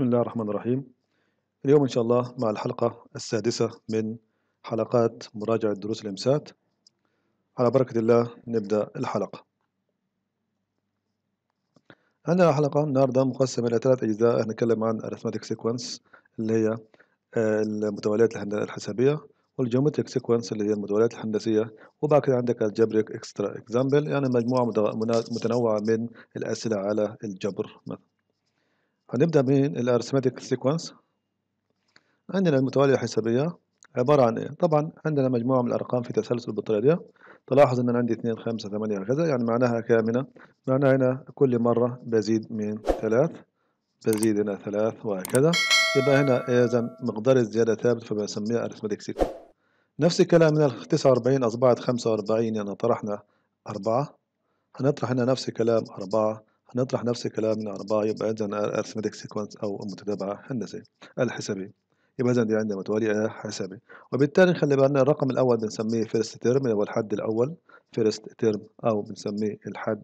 بسم الله الرحمن الرحيم اليوم إن شاء الله مع الحلقة السادسة من حلقات مراجعة دروس الإمسات على بركة الله نبدأ الحلقة عندنا حلقة النهاردة مقسمة إلى ثلاث أجزاء هنتكلم عن arithmetic sequence اللي هي آه، المتواليات الحسابية والجيومتريك سيكونس اللي هي المتواليات الهندسية وبعد كده عندك الجبريك اكسترا اكزامبل يعني مجموعة متنوعة من الأسئلة على الجبر مثلا هنبدأ من الارثماتيك سيكونس عندنا المتوالية الحسابية عبارة عن إيه؟ طبعا عندنا مجموعة من الأرقام في تسلسل بالطريقة دي تلاحظ إن أنا عندي 2 5 8 هكذا يعني معناها كامنة معناها هنا كل مرة بزيد من 3 بزيد هنا 3 وهكذا يبقى هنا إذا مقدار الزيادة ثابت فبنسميها أرثماتيك سيكونس نفس الكلام من 49 أصبحت 45 يعني طرحنا 4 هنطرح هنا نفس الكلام 4 هنطرح نفس الكلام من أربعة يبقى إذا arithmetic sequence أو المتتابعة هندسية الحسابية يبقى إذا دي عندنا متوالية حسابية وبالتالي خلي بالنا الرقم الأول بنسميه first term اللي هو الحد الأول first term أو بنسميه الحد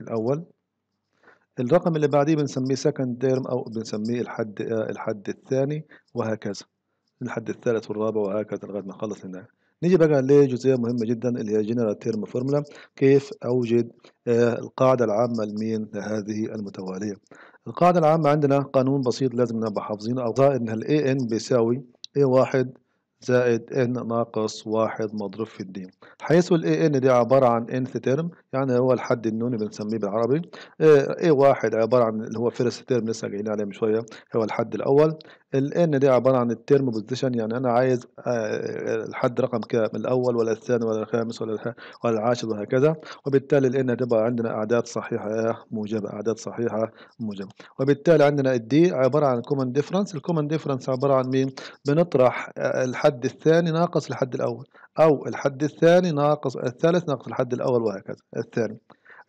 الأول الرقم اللي بعديه بنسميه second term أو بنسميه الحد آه، الحد الثاني وهكذا الحد الثالث والرابع وهكذا لغاية ما نخلص النهاية نيجي بقى لجزئية مهمة جدا اللي هي جنرال تيرم فورمولا كيف أوجد آه، القاعدة العامة لمين هذه المتوالية القاعدة العامة عندنا قانون بسيط لازم نبقى حافظينه أو إن ال AN بيساوي A1 زائد N ناقص واحد مضروب في الدين حيث ال AN دي عبارة عن nth ترم يعني هو الحد النوني بنسميه بالعربي اي آه، واحد عبارة عن اللي هو فيرست تيرم لسه جايين عليه من شوية هو الحد الأول ال N دي عبارة عن التيرم بوزيشن يعني أنا عايز آه، الحد رقم كام الأول ولا الثاني ولا الخامس ولا ولا العاشر وهكذا وبالتالي ال N هتبقى عندنا أعداد صحيحة آه، موجبة أعداد صحيحة موجبة وبالتالي عندنا ال D عبارة عن كومن ديفرنس الكومن ديفرنس عبارة عن مين بنطرح الحد الثاني ناقص الحد الأول أو الحد الثاني ناقص الثالث ناقص الحد الأول وهكذا الثاني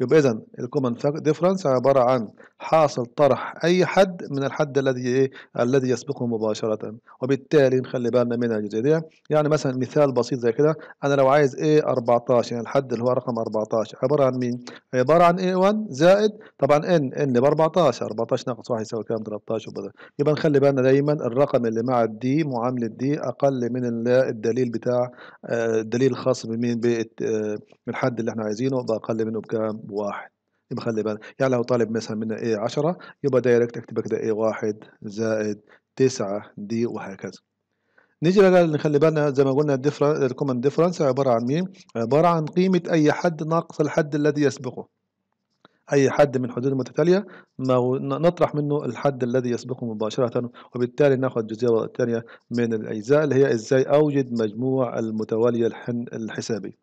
يبقى إذا الكومن ديفرنس عبارة عن حاصل طرح أي حد من الحد الذي إيه الذي يسبقه مباشرة وبالتالي نخلي بالنا من الجزئية دي يعني مثلا مثال بسيط زي كده أنا لو عايز إيه 14 يعني الحد اللي هو رقم 14 عبارة عن مين؟ عبارة عن إيه 1 زائد طبعا إن إن ب 14 14 ناقص 1 يساوي كام 13 وبدا يبقى نخلي بالنا دايما الرقم اللي مع الدي معاملة دي أقل من الدليل بتاع آه، الدليل الخاص بمين بالحد آه، اللي احنا عايزينه بأقل منه بكام؟ بواحد يبقى خلي بالك يعني لو طالب مثلا من ايه 10 يبقى دايركت اكتب كده ايه واحد زائد تسعة دي وهكذا نيجي بقى نخلي بالنا زي ما قلنا الكومن ديفرنس عبارة عن مين؟ عبارة عن قيمة أي حد ناقص الحد الذي يسبقه أي حد من حدود المتتالية نطرح منه الحد الذي يسبقه مباشرة وبالتالي ناخذ الجزئية الثانية من الأجزاء اللي هي إزاي أوجد مجموع المتوالية الحسابي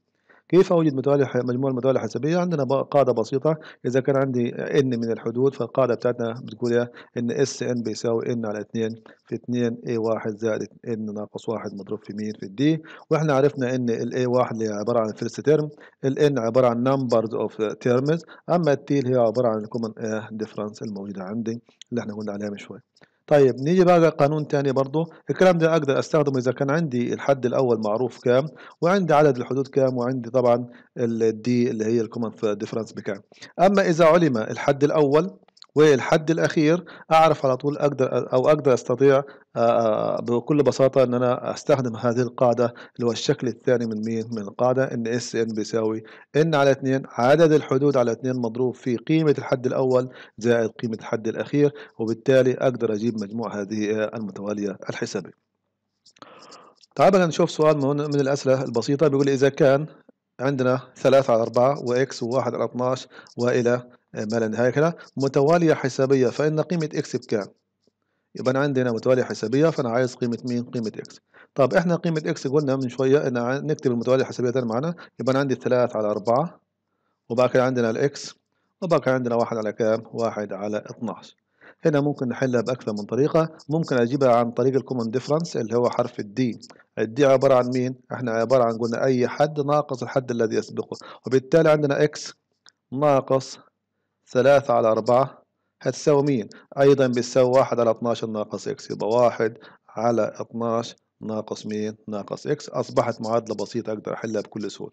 كيف أوجد متولي مجموع المتولي الحسابية عندنا قاعدة بسيطة إذا كان عندي ان من الحدود فالقاعدة بتاعتنا بتقول إيه؟ إن اس ان بيساوي ان على 2 في 2 اي 1 زائد ان ناقص 1 مضروب في مين في الدي وإحنا عرفنا إن ال 1 اللي عبارة عن الفيرست تيرم ال عبارة عن نمبرز اوف تيرمز أما التيل هي عبارة عن الكومن ديفرنس آه، الموجودة عندي اللي إحنا قلنا عليها من شوية طيب نيجي بقى قانون تاني برضو الكلام ده اقدر استخدمه اذا كان عندي الحد الاول معروف كام وعندي عدد الحدود كام وعندي طبعا الدي اللي هي الكومن ديفرنس بكام اما اذا علم الحد الاول والحد الاخير اعرف على طول اقدر او اقدر استطيع آه، آه، بكل بساطه ان انا استخدم هذه القاعده اللي هو الشكل الثاني من مين من القاعده ان اس ان بيساوي ان على 2 عدد الحدود على 2 مضروب في قيمه الحد الاول زائد قيمه الحد الاخير وبالتالي اقدر اجيب مجموع هذه المتواليه الحسابيه تعال طيب، نشوف سؤال من الأسئلة البسيطة بيقول إذا كان عندنا 3 على 4 وإكس و1 على 12 وإلى ما لا نهاية متوالية حسابية فإن قيمة إكس بكام؟ يبقى أنا عندي هنا متوالية حسابية فأنا عايز قيمة مين؟ قيمة إكس. طب إحنا قيمة إكس قلنا من شوية إن نكتب المتوالية الحسابية ده معنا يبقى أنا عندي 3 على 4 وبقى كده عندنا الإكس وبقى كده عندنا 1 على كام؟ 1 على 12. هنا ممكن نحلها بأكثر من طريقة ممكن أجيبها عن طريق الكومن ديفرنس اللي هو حرف الدي الدي عبارة عن مين؟ احنا عبارة عن قلنا أي حد ناقص الحد الذي يسبقه وبالتالي عندنا إكس ناقص ثلاثة على أربعة هتساوي مين؟ أيضا بتساوي واحد على اتناشر ناقص إكس يبقى واحد على اتناشر ناقص مين؟ ناقص إكس أصبحت معادلة بسيطة أقدر أحلها بكل سهولة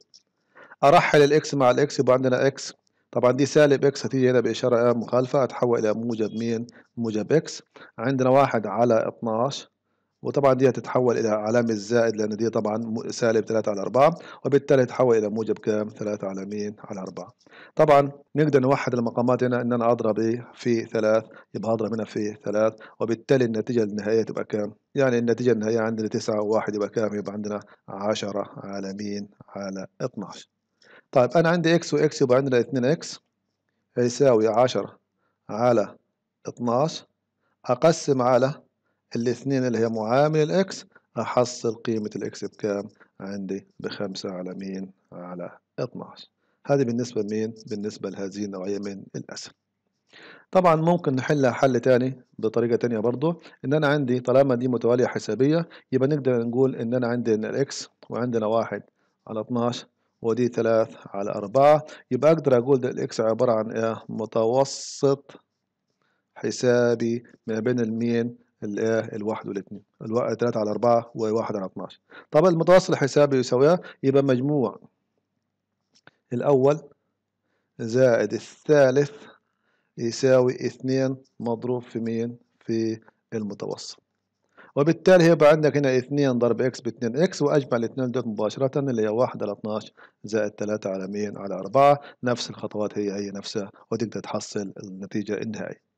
أرحل الإكس مع الإكس يبقى عندنا إكس طبعا دي سالب إكس هتيجي هنا بإشارة مخالفة هتحول إلى موجب مين؟ موجب إكس عندنا واحد على اتناشر وطبعا دي هتتحول إلى علامة زائد لأن دي طبعا سالب 3 على 4 وبالتالي تتحول إلى موجب كام 3 على مين على 4 طبعا نقدر نوحد المقامات هنا إن أنا أضرب إيه؟ في 3 يبقى أضرب هنا في 3 وبالتالي النتيجة النهائية تبقى كام يعني النتيجة النهائية عندنا 9 و1 يبقى كام يبقى عندنا 10 على مين على 12 طيب أنا عندي إكس وإكس يبقى عندنا 2 اكس هيساوي 10 على 12 أقسم على الاثنين اللي هي معامل الاكس احصل قيمة الاكس بكام عندي بخمسة على مين على 12 هذه بالنسبة لمين بالنسبة لهذه النوعية من الاسئلة طبعا ممكن نحلها حل تاني بطريقة تانية برضو ان انا عندي طالما دي متوالية حسابية يبقى نقدر نقول ان انا عندي ان الاكس وعندنا واحد على 12 ودي 3 على 4 يبقى اقدر اقول ده الاكس عبارة عن ايه متوسط حسابي ما بين المين الايه الواحد والاثنين ثلاثة على أربعة وواحد على 12 طب المتوسط الحسابي يساويها يبقى مجموع الأول زائد الثالث يساوي اثنين مضروب في مين في المتوسط وبالتالي هيبقى عندك هنا اثنين ضرب اكس باثنين اكس واجمع الاثنين دول مباشرة اللي هي واحد على 12 زائد ثلاثة على مين على أربعة نفس الخطوات هي هي نفسها وتقدر تحصل النتيجة النهائية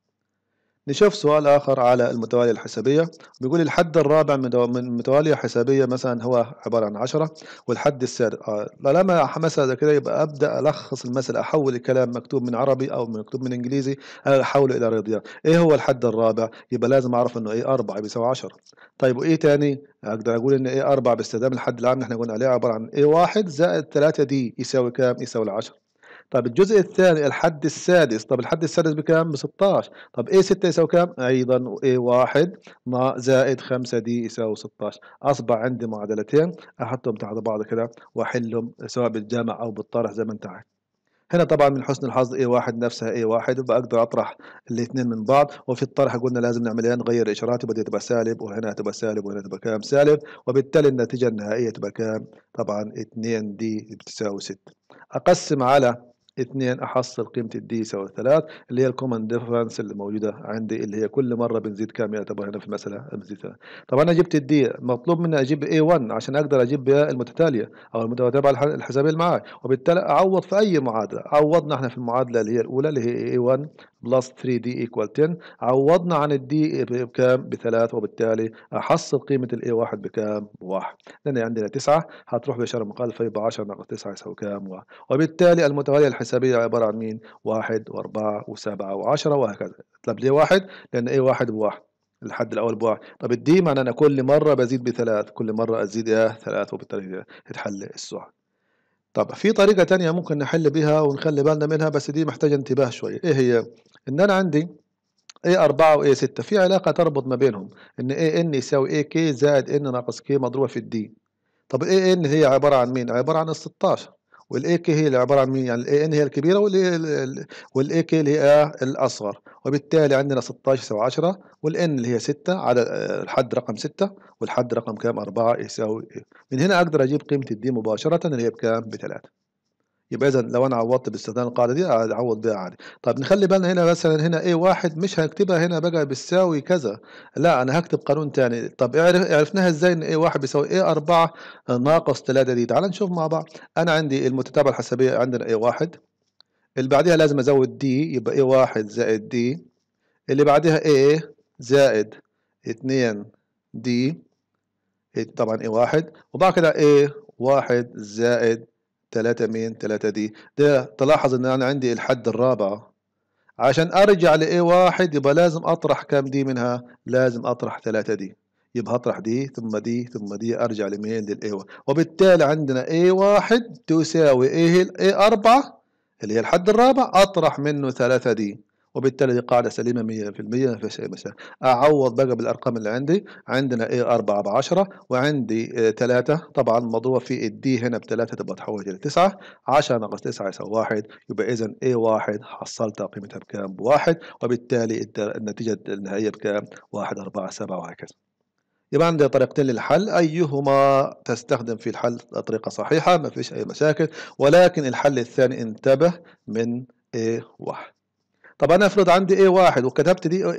نشوف سؤال آخر على المتوالية الحسابية بيقول الحد الرابع من متوالية حسابية مثلا هو عبارة عن 10 والحد السادس آه مثلا أحمسها كده يبقى أبدأ ألخص المسألة أحول الكلام مكتوب من عربي أو مكتوب من إنجليزي أحوله إلى رياضيات إيه هو الحد الرابع يبقى لازم أعرف إنه إيه 4 بيساوي 10 طيب وإيه تاني أقدر أقول إن إيه 4 باستخدام الحد العام اللي إحنا قلنا عليه عبارة عن إيه 1 زائد 3 دي يساوي كام يساوي 10 طيب الجزء الثاني الحد السادس طيب الحد السادس بكام ب 16 طيب a 6 يساوي كام ايضا a 1 زائد 5 دي يساوي 16 اصبح عندي معادلتين احطهم تحت بعض كده واحلهم سواء بالجمع او بالطرح زي ما انت عايز هنا طبعا من حسن الحظ اي واحد نفسها اي واحد وبقدر اطرح الاثنين من بعض وفي الطرح قلنا لازم نعمل ايه نغير الاشارات بدي تبقى سالب وهنا تبقى سالب وهنا تبقى كام سالب وبالتالي النتيجه النهائيه تبقى كام طبعا 2 دي بتساوي 6 اقسم على اثنين احصل قيمه الدي يساوي 3 اللي هي الكومن ديفرنس اللي موجوده عندي اللي هي كل مره بنزيد كام يعتبر يعني هنا في المساله بنزيد 3 طبعا انا جبت الدي مطلوب مني اجيب A1 عشان اقدر اجيب بها المتتاليه او المتتابعه الحسابيه اللي معاي وبالتالي اعوض في اي معادله عوضنا احنا في المعادله اللي هي الاولى اللي هي A1 بلس 3 دي ايكوال 10 عوضنا عن الدي بكام بثلاث وبالتالي احصل قيمه الاي 1 بكام 1 لان عندنا 9 هتروح باشاره مقابله فيبقى 10 ناقص 9 يساوي كام 1 وبالتالي المتواليه الحسابيه عباره عن مين 1 و4 و7 و10 وهكذا طب ليه 1 لان اي ب 1 الحد الاول ب 1 طب الدي معناه انا كل مره بزيد ب 3 كل مره ازيد ايه 3 وبالتالي يتحل السؤال طب في طريقة تانية ممكن نحل بيها ونخلي بالنا منها بس دي محتاجة انتباه شوية ايه هي ان انا عندي A4 و A6 في علاقة تربط ما بينهم ان AN يساوي AK زائد N ناقص K مضروبة في الدي طب AN هي عبارة عن مين عبارة عن ال 16 والاي كي هي اللي عباره عن مين يعني الاي ان هي الكبيره والاي كي اللي هي الاصغر وبالتالي عندنا 16 يساوي 10 والان اللي هي 6 على الحد رقم 6 والحد رقم كام 4 يساوي إيه. من هنا اقدر اجيب قيمه الدي مباشره اللي هي بكام ب 3 يبقى اذا لو انا عوضت باستخدام القاعده دي اعوض بيها عادي طب نخلي بالنا هنا مثلا هنا اي واحد مش هكتبها هنا بقى بتساوي كذا لا انا هكتب قانون تاني طب عرف عرفناها ازاي ان اي واحد بيساوي اي 4 ناقص 3 دي تعال نشوف مع بعض انا عندي المتتابعه الحسابيه عندنا اي واحد اللي بعدها لازم ازود دي يبقي اي واحد زائد دي اللي بعدها اي زائد 2 دي إيه، طبعا اي واحد وبعد كده اي واحد زائد 3 مين 3 دي ده تلاحظ ان انا عندي الحد الرابعة عشان ارجع لايه واحد يبقى لازم اطرح كام دي منها لازم اطرح 3 دي يبقى هطرح دي ثم دي ثم دي ارجع لمين للاي وبالتالي عندنا اي واحد تساوي ايه الاي 4 اللي هي الحد الرابع اطرح منه 3 دي وبالتالي دي قاعده سليمه 100% ما فيهاش اي مشاكل اعوض بقى بالارقام اللي عندي عندنا اي 4 ب 10 وعندي 3 طبعا الموضوع في الدي هنا ب 3 تبقى تحولت الى 9 10 ناقص 9 يساوي 1 يبقى اذا اي 1 حصلت قيمتها بكام ب 1 وبالتالي النتيجه النهائيه بكام 1 4 7 وهكذا يبقى عندي طريقتين للحل أيهما تستخدم في الحل طريقة صحيحة ما فيش أي مشاكل ولكن الحل الثاني انتبه من إيه واحد طب انا افرض عندي A1 وكتبت دي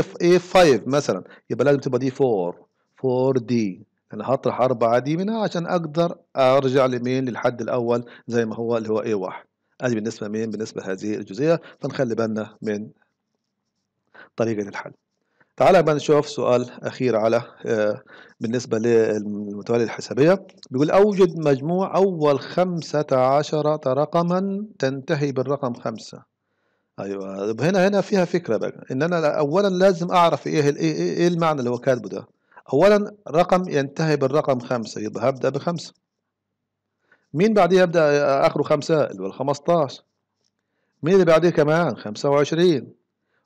A 5 مثلا يبقى لازم تبقى دي 4 4D انا هطرح 4 دي منها عشان اقدر ارجع لمين للحد الاول زي ما هو اللي هو A1 ادي بالنسبه مين بالنسبه لهذه الجزئيه فنخلي بالنا من طريقه الحل تعالى بقى نشوف سؤال أخير على آه، بالنسبة للمتوالي الحسابية بيقول أوجد مجموع أول 15 رقما تنتهي بالرقم 5 ايوه هنا هنا فيها فكره بقى ان انا اولا لازم اعرف ايه ايه, إيه المعنى اللي هو كاتبه ده اولا رقم ينتهي بالرقم خمسة يبقى هبدا بخمسة مين بعديه يبدا اخره خمسة اللي هو ال 15 مين اللي بعديه كمان 25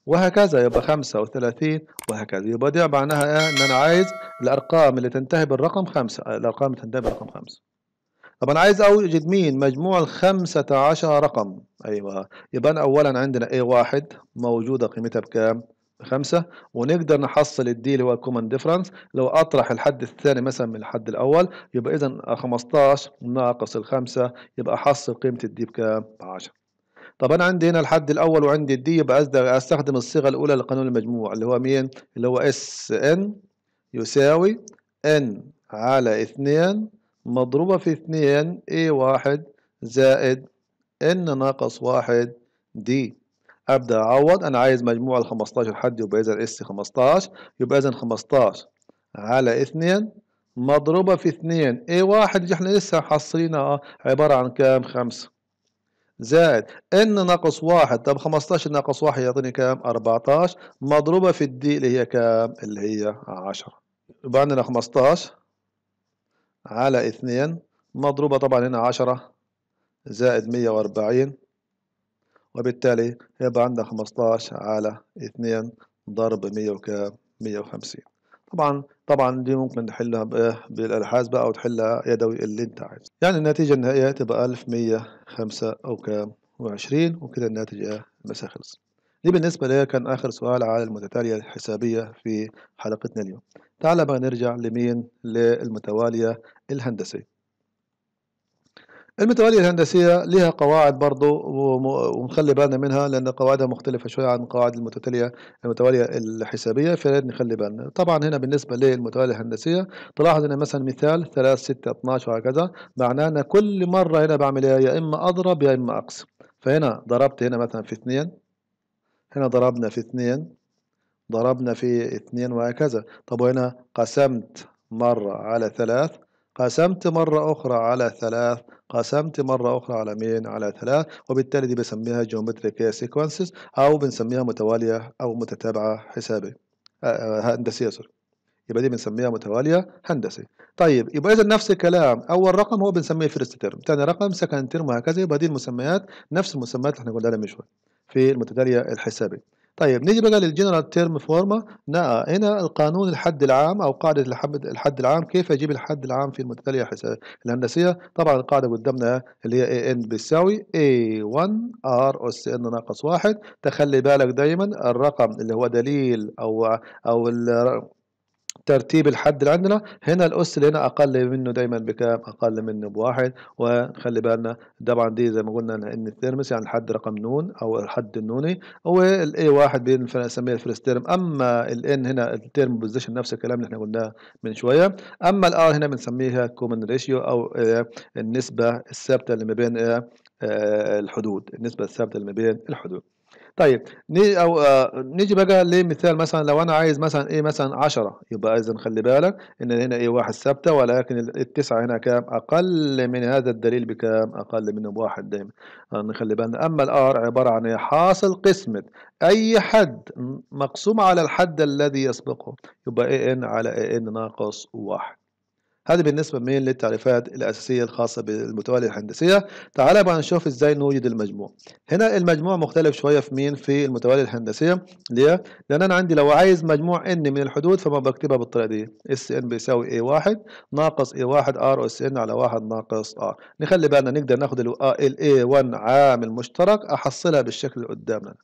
وهكذا يبقى 35 وهكذا يبقى دي معناها إيه؟ ان انا عايز الارقام اللي تنتهي بالرقم خمسه الارقام اللي تنتهي بالرقم خمسه طب انا عايز اوجد مين مجموع الخمسة عشر رقم ايوه يبقى انا اولا عندنا اي واحد موجودة قيمتها بكام بخمسة ونقدر نحصل الدي اللي هو الكومن ديفرنس لو اطرح الحد الثاني مثلا من الحد الاول يبقى اذا 15 ناقص الخمسة يبقى احصل قيمة الدي بكام ب 10 طب انا عندي هنا الحد الاول وعندي الدي يبقى استخدم الصيغه الاولى لقانون المجموع اللي هو مين اللي هو اس ان يساوي ان على اثنين مضروبة في اثنين a واحد زائد n ناقص واحد d ابدا اعوض انا عايز مجموع ال 15 حد يبقى اذا S 15 يبقى اذا 15 على اثنين مضروبة في اثنين a واحد اللي احنا لسه محصلينها عبارة عن كام خمسة زائد n ناقص واحد طب 15 ناقص واحد يعطيني كام 14 مضروبة في الدي اللي هي كام اللي هي 10 يبقى عندنا 15 على اثنين مضروبة طبعا هنا عشرة زائد مية وأربعين وبالتالي يبقى عندنا خمستاش على اثنين ضرب مية وكام مية وخمسين طبعا طبعا دي ممكن نحلها بالالحاظ بقى او تحلها يدوي اللي انت عايزه يعني النتيجه النهائيه تبقى 1105 او كام و20 وكده الناتج المساء خلص دي بالنسبه ليا كان اخر سؤال على المتتاليه الحسابيه في حلقتنا اليوم تعال بقى نرجع لمين للمتواليه الهندسي المتوالية الهندسية لها قواعد برضو ونخلي بالنا منها لأن قواعدها مختلفة شوية عن القواعد المتتالية المتوالية الحسابية فلازم نخلي بالنا طبعا هنا بالنسبة للمتوالية الهندسية تلاحظ هنا مثلا مثال 3 6 12 وهكذا معناه أن كل مرة هنا بعملها إيه؟ يا إما أضرب يا إما أقسم فهنا ضربت هنا مثلا في 2 هنا ضربنا في 2 ضربنا في 2 وهكذا طب وهنا قسمت مرة على 3 قسمت مرة أخرى على ثلاث قسمت مرة أخرى على مين؟ على ثلاث وبالتالي دي بسميها جيومتريك سيكونسز أو بنسميها متوالية أو متتابعة حسابية آه، آه، هندسية سوري يبقى دي بنسميها متوالية هندسي طيب يبقى إذا نفس الكلام أول رقم هو بنسميه فيرست ترم ثاني رقم سكند ترم وهكذا يبقى دي المسميات نفس المسميات اللي احنا قلنا لها من شوية في المتتالية الحسابية طيب نيجي بقى للجنرال تيرم فورما هنا القانون الحد العام او قاعده الحد العام كيف اجيب الحد العام في المتتاليه الهندسيه طبعا القاعده قدامنا اللي هي ان بتساوي اي 1 ار اس ان ناقص واحد تخلي بالك دايما الرقم اللي هو دليل او او ترتيب الحد اللي عندنا هنا الأس اللي هنا أقل منه دايما بكام أقل منه بواحد ونخلي بالنا طبعا دي زي ما قلنا إن الترمس يعني الحد رقم نون أو الحد النوني والاي واحد بنسميه الفيرست تيرم أما الإن هنا التيرم بوزيشن نفس الكلام اللي احنا قلناه من شوية أما الآر هنا بنسميها كومن ريشيو أو إيه النسبة الثابتة اللي ما بين إيه، آه، الحدود النسبة الثابتة اللي ما بين الحدود طيب آه، نيجي بقى لمثال مثلا لو انا عايز مثلا ايه مثلا 10 يبقى اذا خلي بالك ان هنا ايه واحد ثابته ولكن التسعه هنا كام اقل من هذا الدليل بكام اقل من بواحد دايما آه، نخلي بالنا اما الار عباره عن إيه؟ حاصل قسمه اي حد مقسوم على الحد الذي يسبقه يبقى ايه ان على ايه ان ناقص واحد هذا بالنسبة من للتعريفات الأساسية الخاصة بالمتوالية الهندسية تعال بقى نشوف إزاي نوجد المجموع هنا المجموع مختلف شوية في مين في المتوالية الهندسية ليه؟ لأن أنا عندي لو عايز مجموع N من الحدود فما بكتبها بالطريقة دي اس بيساوي A1 ناقص A1 R أس N على 1 ناقص R نخلي بالنا نقدر ناخد الـ A1 عامل مشترك أحصلها بالشكل اللي قدامنا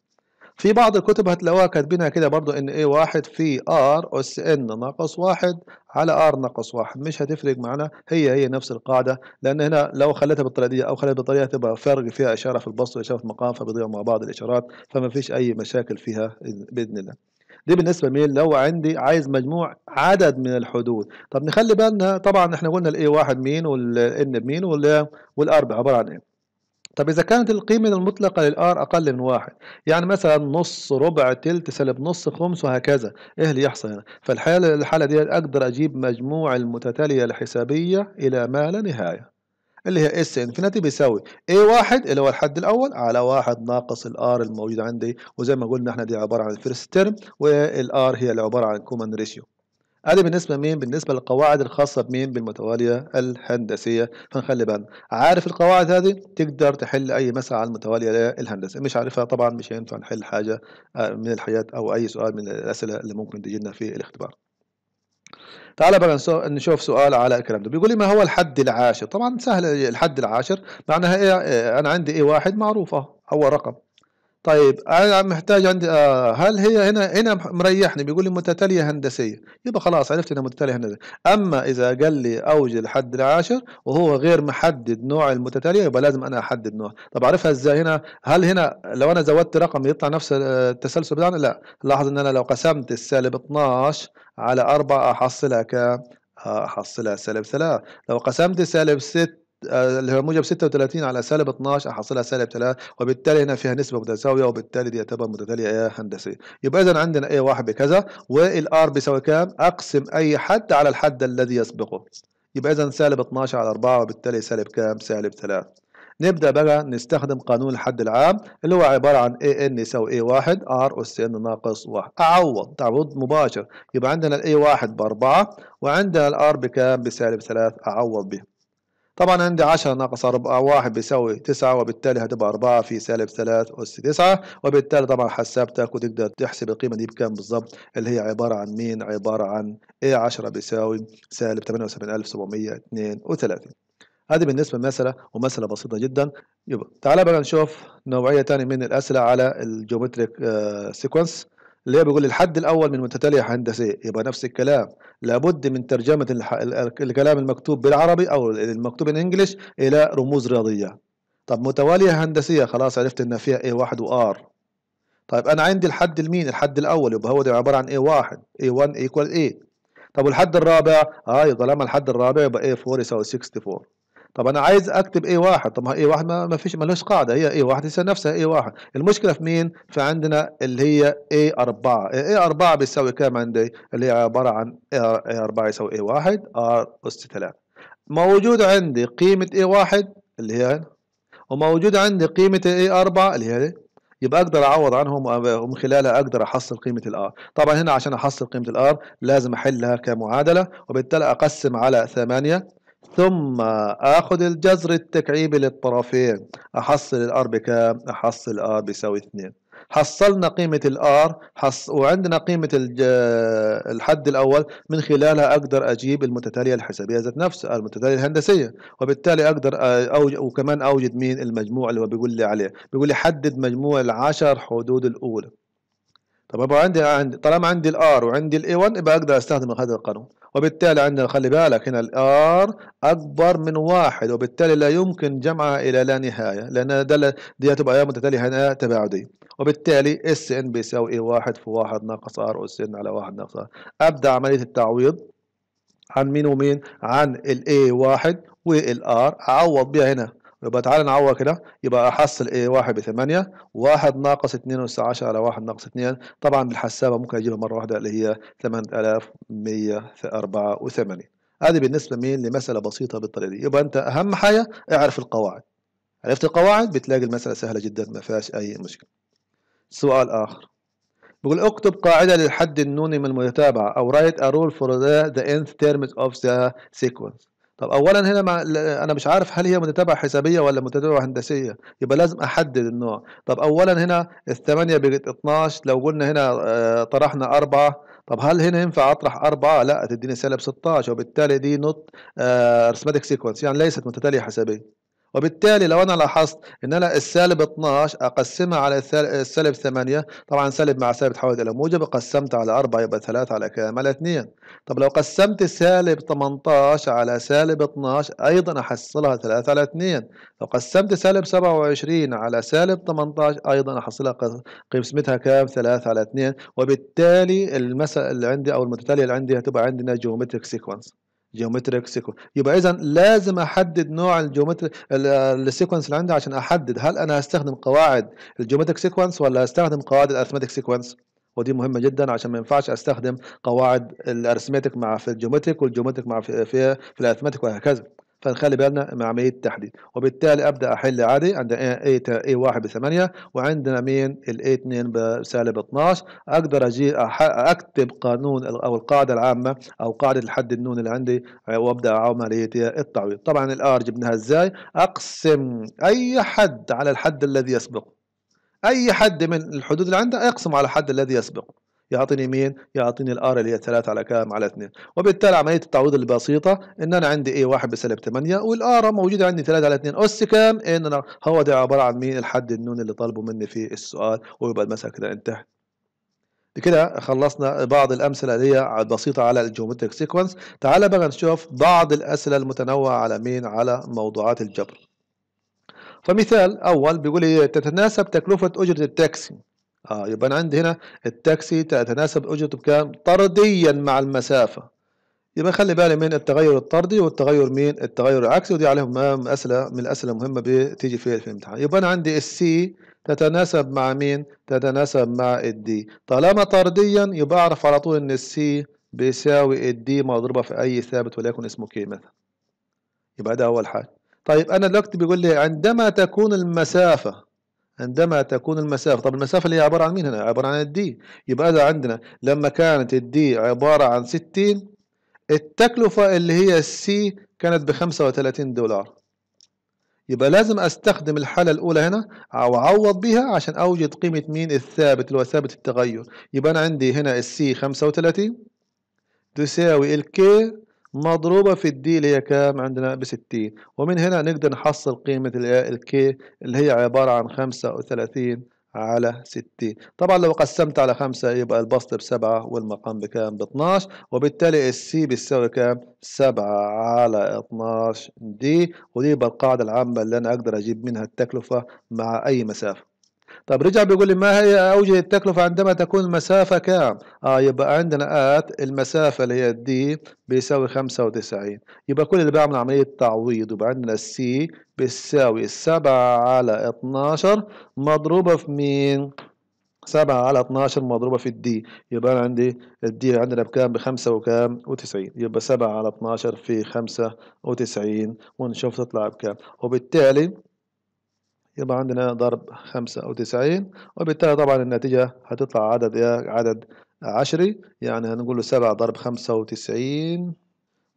في بعض الكتب هتلاقوها كاتبينها كده برضو ان ايه واحد في ار اس ان ناقص واحد على ار ناقص واحد مش هتفرق معنا هي هي نفس القاعدة لان هنا لو خليتها بالطريقة دي او خليتها بالطريقة تبقى فرق فيها اشارة في البسط واشارة في المقام فبيضيعوا مع بعض الاشارات فما فيش اي مشاكل فيها باذن الله دي بالنسبه لمين لو عندي عايز مجموع عدد من الحدود طب نخلي بالنا طبعا احنا قلنا الاي واحد مين والان بمين والار عباره عن ايه طب إذا كانت القيمة المطلقة للآر أقل من واحد يعني مثلا نص ربع تلت سالب نص خمس وهكذا إيه اللي يحصل هنا فالحالة الحالة دي أقدر أجيب مجموع المتتالية الحسابية إلى ما لا نهاية اللي هي اس انفينيتي بيساوي a واحد اللي هو الحد الاول على واحد ناقص الار الموجود عندي وزي ما قلنا احنا دي عباره عن الفيرست ترم والار هي اللي عباره عن كومن ريشيو هذه بالنسبه مين بالنسبه للقواعد الخاصه بمين بالمتواليه الهندسيه فنخلي بالنا عارف القواعد هذه تقدر تحل اي مساله على المتواليه الهندسيه مش عارفها طبعا مش هينفع نحل حاجه آه، من الحياه او اي سؤال من الاسئله اللي ممكن تجينا في الاختبار تعال بقى نشوف سؤال على الكلام ده بيقول لي ما هو الحد العاشر طبعا سهل الحد العاشر معناها ايه آه، انا عندي ايه واحد معروفه هو رقم طيب انا محتاج عندي آه هل هي هنا هنا مريحني بيقول لي متتاليه هندسيه يبقى خلاص عرفت انها متتاليه هندسيه اما اذا قال لي اوج الحد العاشر وهو غير محدد نوع المتتاليه يبقى لازم انا احدد نوع طب اعرفها ازاي هنا هل هنا لو انا زودت رقم يطلع نفس التسلسل بتاعنا لا لاحظ ان انا لو قسمت السالب 12 على 4 احصلها كام احصلها سالب 3 لو قسمت سالب 6 اللي هو موجب 36 على سالب 12 احصلها سالب 3 وبالتالي هنا فيها نسبه متساويه وبالتالي دي يعتبر متتاليه ايه هندسيه يبقى اذا عندنا اي واحد بكذا والار بيساوي كام اقسم اي حد على الحد الذي يسبقه يبقى اذا سالب 12 على 4 وبالتالي سالب كام سالب 3 نبدأ بقى نستخدم قانون الحد العام اللي هو عبارة عن AN يساوي A1 R أس ان ناقص 1 أعوض تعويض مباشر يبقى عندنا الاي A1 بأربعة وعندنا الار R بكام بسالب 3 أعوض به طبعا عندي 10 ناقص 4 1 بيساوي 9 وبالتالي هتبقى 4 في سالب 3 أس 9 وبالتالي طبعا حسبتك وتقدر تحسب القيمة دي بكام بالظبط اللي هي عبارة عن مين عبارة عن ايه 10 بيساوي سالب 78732 هذه بالنسبة لمسألة ومسألة بسيطة جدا يبقى تعالى بقى نشوف نوعية ثانيه من الأسئلة على الجيومتريك سيكونس آه، اللي هي بيقول الحد الأول من متتالية هندسية يبقى نفس الكلام لابد من ترجمة الكلام المكتوب بالعربي أو المكتوب بالانجلش إلى رموز رياضية طب متوالية هندسية خلاص عرفت إن فيها A1 و R طيب أنا عندي الحد المين الحد الأول يبقى هو ده عبارة عن A1 A1 equal A طب والحد الرابع اه طالما الحد الرابع يبقى A4 يساوي 64 طب انا عايز اكتب اي واحد طب ما اي واحد ما فيش ملوش قاعده هي اي واحد يساوي نفسها اي واحد المشكله في مين في عندنا اللي هي اي 4 اي 4 بيساوي كام عندي اللي هي عباره عن اي 4 يساوي اي واحد ار اس 3 موجود عندي قيمه اي واحد اللي هي وموجود عندي قيمه اي 4 اللي هي يبقى اقدر اعوض عنهم ومن خلالها اقدر احصل قيمه الار طبعا هنا عشان احصل قيمه الار لازم احلها كمعادله وبالتالي اقسم على 8 ثم اخذ الجذر التكعيبي للطرفين احصل الار بكام احصل الار بيساوي 2 حصلنا قيمة الار حص... وعندنا قيمة الج... الحد الأول من خلالها أقدر أجيب المتتالية الحسابية ذات نفسها المتتالية الهندسية وبالتالي أقدر أوج... وكمان أوجد مين المجموع اللي هو بيقول لي عليه بيقول لي حدد مجموع العشر حدود الأولى طب ابغى عندي عندي طالما عندي الار وعندي الاي 1 يبقى اقدر استخدم هذا القانون وبالتالي عندنا خلي بالك هنا الار اكبر من واحد وبالتالي لا يمكن جمعها الى لا نهايه لان ده دي هتبقى ايام متتاليه هنا تباعديه وبالتالي اس ان بيساوي اي 1 في 1 ناقص ار اس ان على 1 ناقص ار ابدا عمليه التعويض عن مين ومين عن الاي 1 والار اعوض بيها هنا يبقى تعالى نعوض كده يبقى احصل ايه 1 ب 8 1 ناقص 2 اس 10 على 1 ناقص 2 طبعا بالحسابه ممكن اجيبها مره واحده اللي هي 8184 هذه بالنسبه مين لمساله بسيطه بالطريقه دي يبقى انت اهم حاجه اعرف القواعد عرفت القواعد بتلاقي المساله سهله جدا ما فيهاش اي مشكله سؤال اخر بيقول اكتب قاعدة للحد النوني من المتابعة أو write a rule for the, the nth terms of the sequence طب اولا هنا مع... انا مش عارف هل هي متتابعه حسابيه ولا متتابعه هندسيه يبقى لازم احدد النوع طب اولا هنا الثمانية بقت 12 لو قلنا هنا آه، طرحنا أربعة طب هل هنا ينفع اطرح أربعة لا تديني سالب 16 وبالتالي دي نوت ارثماتيك آه، سيكونس يعني ليست متتاليه حسابيه وبالتالي لو انا لاحظت ان انا السالب 12 اقسمها على السالب 8 طبعا سالب مع سالب تحول الى موجب قسمت على 4 يبقى 3 على كام على 2 طب لو قسمت سالب 18 على سالب 12 ايضا احصلها 3 على 2 لو قسمت سالب 27 على سالب 18 ايضا احصلها قسمتها كام 3 على 2 وبالتالي المسألة اللي عندي او المتتالية اللي عندي هتبقى عندنا جيومتريك سيكونس جيومتريك سيكونس يبقى اذا لازم احدد نوع الجيومتري السيكونس اللي عندي عشان احدد هل انا هستخدم قواعد الجيومتريك سيكونس ولا هستخدم قواعد الارثمتيك سيكونس ودي مهمه جدا عشان ما ينفعش استخدم قواعد الارثمتيك مع في الجيومتريك والجيومتريك مع في في, في وهكذا فنخلي بالنا من عملية التحديد وبالتالي أبدأ أحل عادي عندنا اي 1 بثمانية وعندنا مين الاي 2 بسالب 12 أقدر أجي أكتب قانون أو القاعدة العامة أو قاعدة الحد النون اللي عندي آه، وأبدأ عملية التعويض طبعا الآر جبناها إزاي أقسم أي حد على الحد الذي يسبقه أي حد من الحدود اللي عندي أقسم على الحد الذي يسبقه يعطيني مين يعطيني الار اللي هي 3 على كام على 2 وبالتالي عمليه التعويض البسيطه ان انا عندي ايه 1 بسالب 8 والار موجوده عندي 3 على 2 اس كام ان انا هو ده عباره عن مين الحد النون اللي طالبه مني في السؤال ويبقى المسألة كده انتهت بكده خلصنا بعض الامثله اللي هي البسيطه على الجيومتريك سيكونس تعال بقى نشوف بعض الاسئله المتنوعه على مين على موضوعات الجبر فمثال اول بيقول لي إيه؟ تتناسب تكلفه اجره التاكسي اه يبقى انا عندي هنا التاكسي تتناسب اجرته بكام طرديا مع المسافه يبقى خلي بالي من التغير الطردي والتغير مين التغير العكسي ودي عليهم اسئله من الاسئله المهمه بتيجي في الامتحان يبقى انا عندي السي تتناسب مع مين تتناسب مع الدي طالما طرديا يبقى اعرف على طول ان السي بيساوي الدي مضروبه في اي ثابت وليكن اسمه كي مثلا يبقى ده اول حاجه طيب انا دلوقتي بيقول لي عندما تكون المسافه عندما تكون المسافة طب المسافة اللي هي عبارة عن مين هنا عبارة عن الدي يبقى إذا عندنا لما كانت الدي عبارة عن 60 التكلفة اللي هي السي كانت ب 35 دولار يبقى لازم استخدم الحالة الأولى هنا أو أعوض بها عشان أوجد قيمة مين الثابت اللي هو ثابت التغير يبقى أنا عندي هنا السي 35 تساوي الكي مضروبة في الدي اللي هي كام عندنا بستين ومن هنا نقدر نحصل قيمة الكي اللي هي عبارة عن خمسة وثلاثين على 60 طبعا لو قسمت على 5 يبقى البسط بسبعة والمقام بكام ب 12 وبالتالي السي بيساوي كام 7 على 12 دي ودي يبقى القاعدة العامة اللي أنا أقدر أجيب منها التكلفة مع أي مسافة طب رجع بيقول لي ما هي اوجه التكلفة عندما تكون المسافة كام اه يبقى عندنا ات المسافة اللي هي دي بيساوي 95 يبقى كل اللي بعمل عملية تعويض يبقى عندنا السي بيساوي 7 على 12 مضروبة في مين 7 على 12 مضروبة في الدي يبقى أنا عندي الدي عندنا بكام ب 5 وكام و90 يبقى 7 على 12 في 95 ونشوف تطلع بكام وبالتالي يبقى عندنا ضرب خمسة وتسعين وبالتالي طبعا النتيجة هتطلع عدد عدد عشري يعني هنقول له سبعة ضرب خمسة وتسعين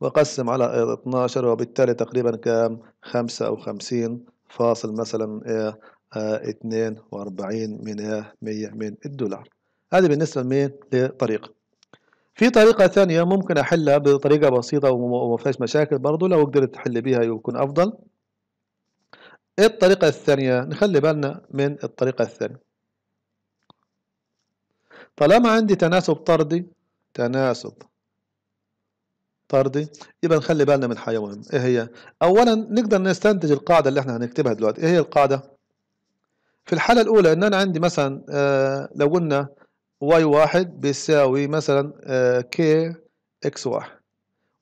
وقسم على 12 وبالتالي تقريبا كام خمسة وخمسين فاصل مثلا إيه اتنين آه، وأربعين من إيه، مية من الدولار هذه بالنسبة لمين لطريقة في طريقة ثانية ممكن أحلها بطريقة بسيطة وما فيهاش مشاكل برضو لو قدرت تحل بيها يكون أفضل إيه الطريقة الثانية نخلي بالنا من الطريقة الثانية طالما عندي تناسب طردي تناسب طردي يبقى نخلي بالنا من حاجة مهمة ايه هي؟ أولا نقدر نستنتج القاعدة اللي احنا هنكتبها دلوقتي ايه هي القاعدة؟ في الحالة الأولى إن أنا عندي مثلا آه لو قلنا واي واحد بيساوي مثلا آه كي اكس واحد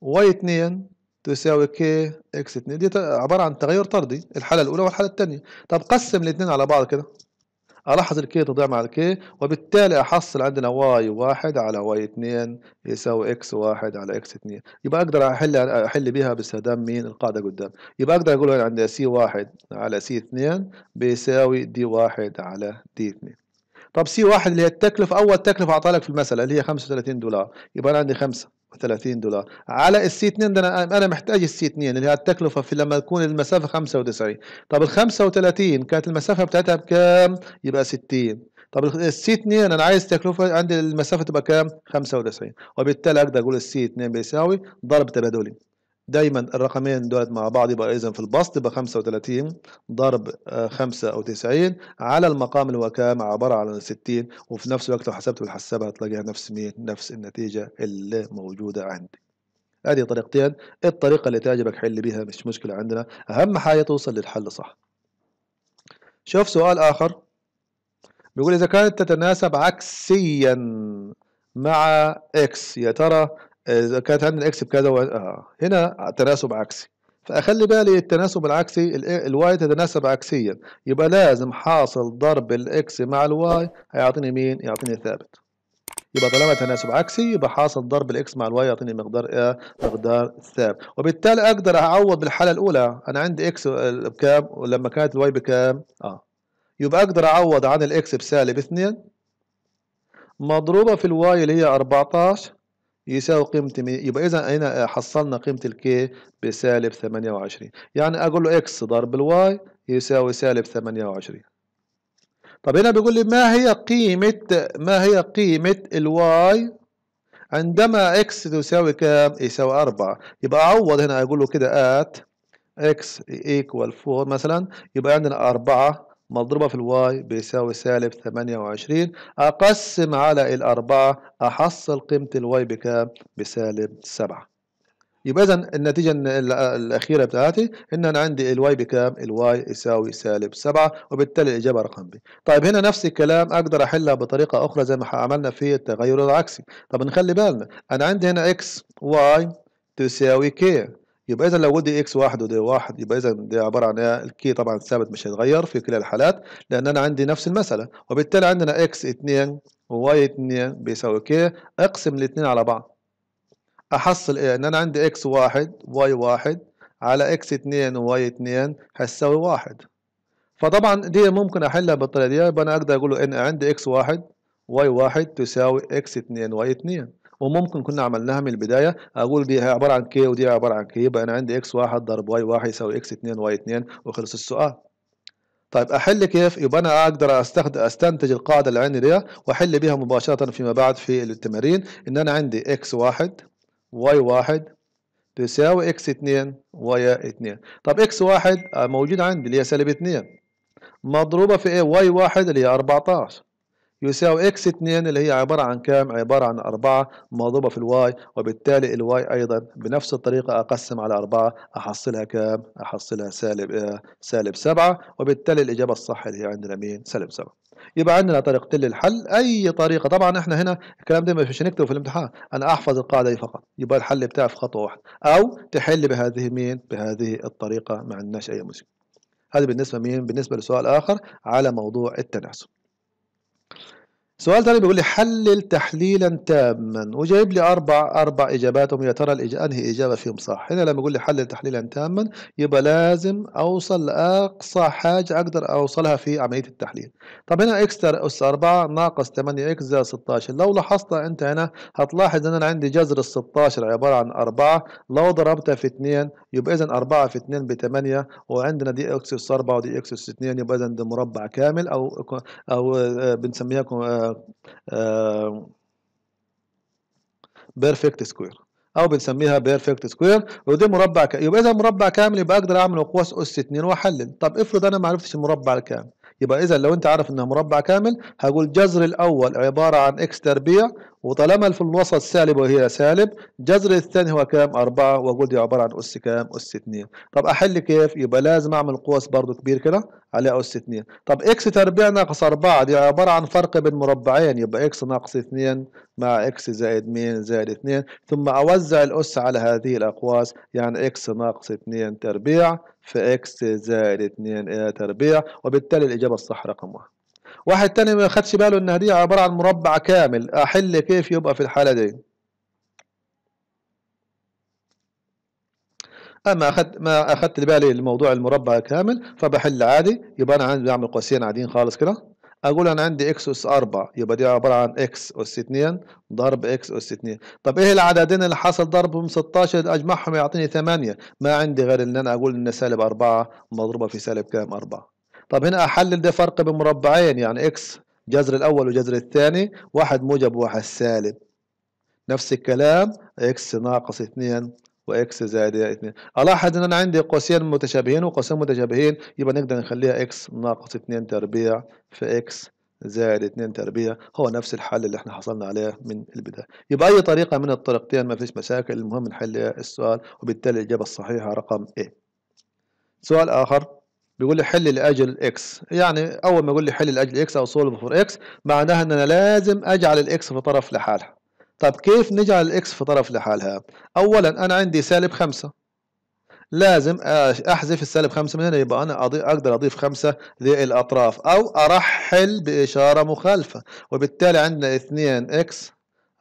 واي اتنين تساوي كي اكس 2 دي عباره عن تغير طردي الحاله الاولى والحاله الثانيه طب قسم الاثنين على بعض كده الاحظ الكي تضيع مع الكي وبالتالي احصل عندنا واي 1 على واي 2 يساوي اكس 1 على اكس 2 يبقى اقدر احل احل بها باستخدام مين القاعده قدام يبقى اقدر اقول عندنا سي 1 على سي 2 بيساوي دي 1 على دي 2 طب سي 1 اللي هي التكلفه اول تكلفه اعطالك في المساله اللي هي 35 دولار يبقى انا عندي 5 30 دولار على السي 2 ده انا محتاج السي 2 اللي هي التكلفه في لما تكون المسافه 95 طب ال 35 كانت المسافه بتاعتها بكام؟ يبقى 60 طب السي 2 انا عايز تكلفه عندي المسافه تبقى كام؟ 95 وبالتالي اقدر اقول السي 2 بيساوي ضرب تبادلي دايما الرقمين دولت مع بعض يبقى اذا في البسط يبقى 35 ضرب 95 آه، على المقام الوكام عباره عن 60 وفي نفس الوقت لو حسبت بالحسابه هتلاقيها نفس مين نفس النتيجه اللي موجوده عندي هذه طريقتين الطريقه اللي تعجبك حل بيها مش مشكله عندنا اهم حاجه توصل للحل صح شوف سؤال اخر بيقول اذا كانت تتناسب عكسيا مع اكس يا ترى اذا كانت عندنا اكس بكذا و... آه. هنا تناسب عكسي فاخلي بالي التناسب العكسي الواي تتناسب عكسيا يبقى لازم حاصل ضرب الاكس مع الواي هيعطيني مين يعطيني ثابت يبقى طالما تناسب عكسي يبقى حاصل ضرب الاكس مع الواي يعطيني مقدار ايه مقدار ثابت وبالتالي اقدر اعوض بالحاله الاولى انا عندي اكس بكام ولما كانت الواي بكام اه يبقى اقدر اعوض عن الاكس بسالب 2 مضروبه في الواي اللي هي 14 يساوي قيمة مين يبقى إذا هنا حصلنا قيمة الكي بسالب 28 يعني أقول له إكس ضرب الواي يساوي سالب 28 طب هنا بيقول لي ما هي قيمة ما هي قيمة الواي عندما إكس تساوي كام؟ يساوي 4 يبقى أعوض هنا أقول له كده آت إكس إيكوال 4 مثلا يبقى عندنا 4 مضروبة في الواي بيساوي سالب 28 أقسم على الأربعة أحصل قيمة الواي بكام؟ بسالب 7 يبقى إذا النتيجة الأخيرة بتاعتي إن أنا عندي الواي بكام؟ الواي يساوي سالب 7 وبالتالي الإجابة رقم ب. طيب هنا نفس الكلام أقدر أحلها بطريقة أخرى زي ما عملنا في التغير العكسي. طب نخلي بالنا أنا عندي هنا إكس واي تساوي كي يبقى اذا لو ودي اكس واحد ودي واحد يبقى اذا دي عباره عن إيه؟ الكي طبعا ثابت مش هيتغير في كلا الحالات لان انا عندي نفس المساله وبالتالي عندنا اكس 2 وواي 2 بيساوي كي اقسم الاثنين على بعض احصل ايه ان انا عندي اكس واحد واي واحد على اكس 2 وواي 2 هتساوي واحد فطبعا دي ممكن احلها بالطريقه دي يبقى انا اقدر اقول له ان عندي اكس واحد واي واحد تساوي اكس 2 واي 2 وممكن كنا عملناها من البدايه اقول دي عباره عن كي ودي عباره عن كي يبقى انا عندي اكس واحد ضرب واي واحد يساوي اكس 2 واي 2 وخلص السؤال طيب احل كيف يبقى انا اقدر استخدم استنتج القاعده اللي عندي دي واحل بيها مباشره فيما بعد في التمارين ان انا عندي اكس واحد واي واحد تساوي اكس 2 واي 2 طب اكس واحد موجود عندي اللي هي سالب 2 مضروبه في ايه واي واحد اللي هي 14 يساوي اكس 2 اللي هي عبارة عن كام؟ عبارة عن 4 مضروبة في الواي وبالتالي الواي أيضا بنفس الطريقة أقسم على 4 أحصلها كام؟ أحصلها سالب آه، سالب 7 وبالتالي الإجابة الصح اللي هي عندنا مين؟ سالب 7 يبقى عندنا طريقتين للحل اي طريقه طبعا احنا هنا الكلام ده مش هنكتبه في الامتحان انا احفظ القاعده دي فقط يبقى الحل بتاعي في خطوه واحده او تحل بهذه مين بهذه الطريقه ما عندناش اي مشكله هذا بالنسبه مين بالنسبه لسؤال اخر على موضوع التناسب سؤال ثاني بيقول لي حلل تحليلا تاما وجايب لي اربع اربع اجابات ويا ترى انهي اجابه فيهم صح هنا لما يقول لي حلل تحليلا تاما يبقى لازم اوصل لاقصى حاجه اقدر اوصلها في عمليه التحليل طب هنا اكس اس 4 ناقص 8 اكس زائد 16 لو لاحظت انت هنا هتلاحظ ان انا عندي جذر ال 16 عباره عن 4 لو ضربتها في 2 يبقى اذا 4 في 2 ب 8 وعندنا دي اكس اس 4 ودي اكس اس 2 يبقى اذا ده مربع كامل او او آه، بنسميها بيرفكت آه، سكوير آه، او بنسميها بيرفكت سكوير ودي مربع ك... يبقى اذا مربع كامل يبقى اقدر اعمل قوس اس 2 واحلل طب افرض انا ما عرفتش المربع الكامل يبقى اذا لو انت عارف انها مربع كامل هقول جذر الاول عباره عن اكس تربيع وطالما في الوسط سالب وهي سالب جذر الثاني هو كام 4 وجودي عباره عن اس كام اس 2 طب احل كيف يبقى لازم اعمل قوس برضه كبير كده على اس 2 طب اكس تربيع ناقص 4 دي عباره عن فرق بين مربعين يبقى اكس ناقص 2 مع اكس زائد مين زائد 2 ثم اوزع الاس على هذه الاقواس يعني اكس ناقص 2 تربيع في اكس زائد 2 تربيع وبالتالي الاجابه الصح رقم 1 واحد تاني ما خدش باله ان دي عبارة عن مربع كامل احل كيف يبقى في الحالة دي اما اخد ما اخدت بالي الموضوع المربع كامل فبحل عادي يبقى انا عندي بعمل قوسين عاديين خالص كده اقول انا عندي اكس اس 4 يبقى دي عباره عن اكس اس 2 ضرب اكس اس 2 طب ايه العددين اللي حصل ضربهم 16 اجمعهم يعطيني 8 ما عندي غير ان انا اقول ان سالب 4 مضروبه في سالب كام 4 طب هنا أحلل ده فرق بين مربعين يعني إكس جذر الأول وجذر الثاني واحد موجب وواحد سالب نفس الكلام إكس ناقص اثنين وإكس زائد اثنين ألاحظ إن أنا عندي قوسين متشابهين وقوسين متشابهين يبقى نقدر نخليها إكس ناقص اثنين تربيع في إكس زائد 2 تربيع هو نفس الحل اللي احنا حصلنا عليه من البداية يبقى أي طريقة من الطريقتين ما فيش مشاكل المهم نحل السؤال وبالتالي الإجابة الصحيحة رقم A سؤال آخر بيقول لي حل لاجل اكس يعني اول ما يقول لي حل لاجل اكس او سولف فور اكس معناها ان انا لازم اجعل الاكس في طرف لحالها طب كيف نجعل الاكس في طرف لحالها اولا انا عندي سالب خمسة لازم احذف السالب خمسة من هنا يبقى انا اقدر اضيف خمسة للاطراف او ارحل باشارة مخالفة وبالتالي عندنا اثنين اكس